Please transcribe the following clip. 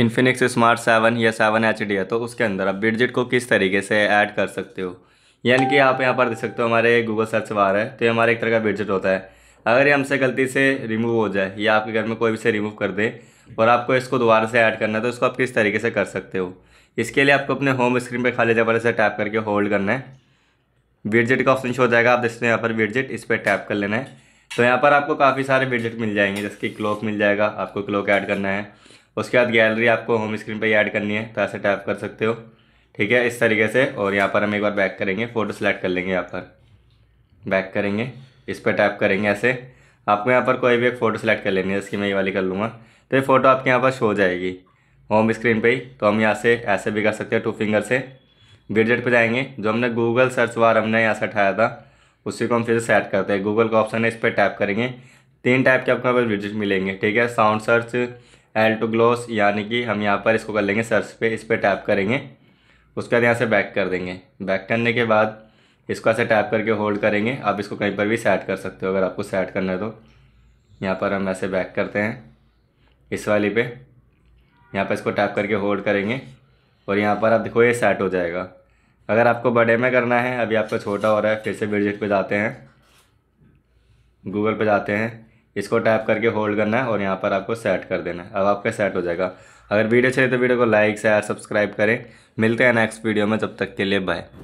Infinix Smart seven या seven H है तो उसके अंदर आप बिडजिट को किस तरीके से ऐड कर सकते हो यानी कि आप यहाँ पर देख सकते हो हमारे गूगल सर्च बार है तो ये हमारा एक तरह का बिडजिट होता है अगर ये हमसे गलती से रिमूव हो जाए या आपके घर में कोई भी से रिमूव कर दे और आपको इसको दोबारा से ऐड करना है तो इसको आप किस तरीके से कर सकते हो इसके लिए आपको अपने होम स्क्रीन पर खाली जबर से टैप करके होल्ड करना है विडजेट का ऑप्शन शो हो जाएगा आप देख सकते हैं यहाँ पर विडजेट इस पर टैप कर लेना है तो यहाँ पर आपको काफ़ी सारे विडजेट मिल जाएंगे जैसे कि क्लॉक मिल जाएगा आपको क्लॉक ऐड करना है उसके बाद गैलरी आपको होम स्क्रीन पर ऐड करनी है तो ऐसे टैप कर सकते हो ठीक है इस तरीके से और यहाँ पर हम एक बार बैक करेंगे फ़ोटो सेलेक्ट कर लेंगे यहाँ पर बैक करेंगे इस पर टैप करेंगे ऐसे आपको यहाँ पर कोई भी एक फ़ोटो सेलेक्ट कर लेनी है इसकी मैं ये वाली कर लूँगा तो ये फ़ोटो आपके यहाँ पर शो हो जाएगी होम स्क्रीन पे ही तो हम यहाँ से ऐसे भी कर सकते हैं टू फिंगर से विजेट पे जाएंगे जो हमने गूगल सर्च बार हमने यहाँ से उठाया था उसी को हम फिर सेट करते हैं गूगल का ऑप्शन है इस पर टैप करेंगे तीन टाइप के आपको यहाँ पर विजिट मिलेंगे ठीक है sound search L two gloss यानी कि हम यहाँ पर इसको कर लेंगे सर्च पे इस पर टैप करेंगे उसके बाद यहाँ से बैक कर देंगे बैक करने के बाद इसको ऐसे टैप करके होल्ड करेंगे आप इसको कहीं पर भी सेट कर सकते हो अगर आपको सेट करना है तो यहाँ पर हम ऐसे बैक करते हैं इस वाली पे यहाँ पर इसको टैप करके होल्ड करेंगे और यहाँ पर आप देखो ये सेट हो जाएगा अगर आपको बड़े में करना है अभी आपका छोटा हो रहा है फिर से विजिट पर जाते हैं गूगल पर जाते हैं इसको टैप करके होल्ड करना है और यहाँ पर आपको सेट कर देना है अब आपका सेट हो जाएगा अगर वीडियो चाहिए तो वीडियो को लाइक शेयर सब्सक्राइब करें मिलते हैं नेक्स्ट वीडियो में जब तक के लिए बाय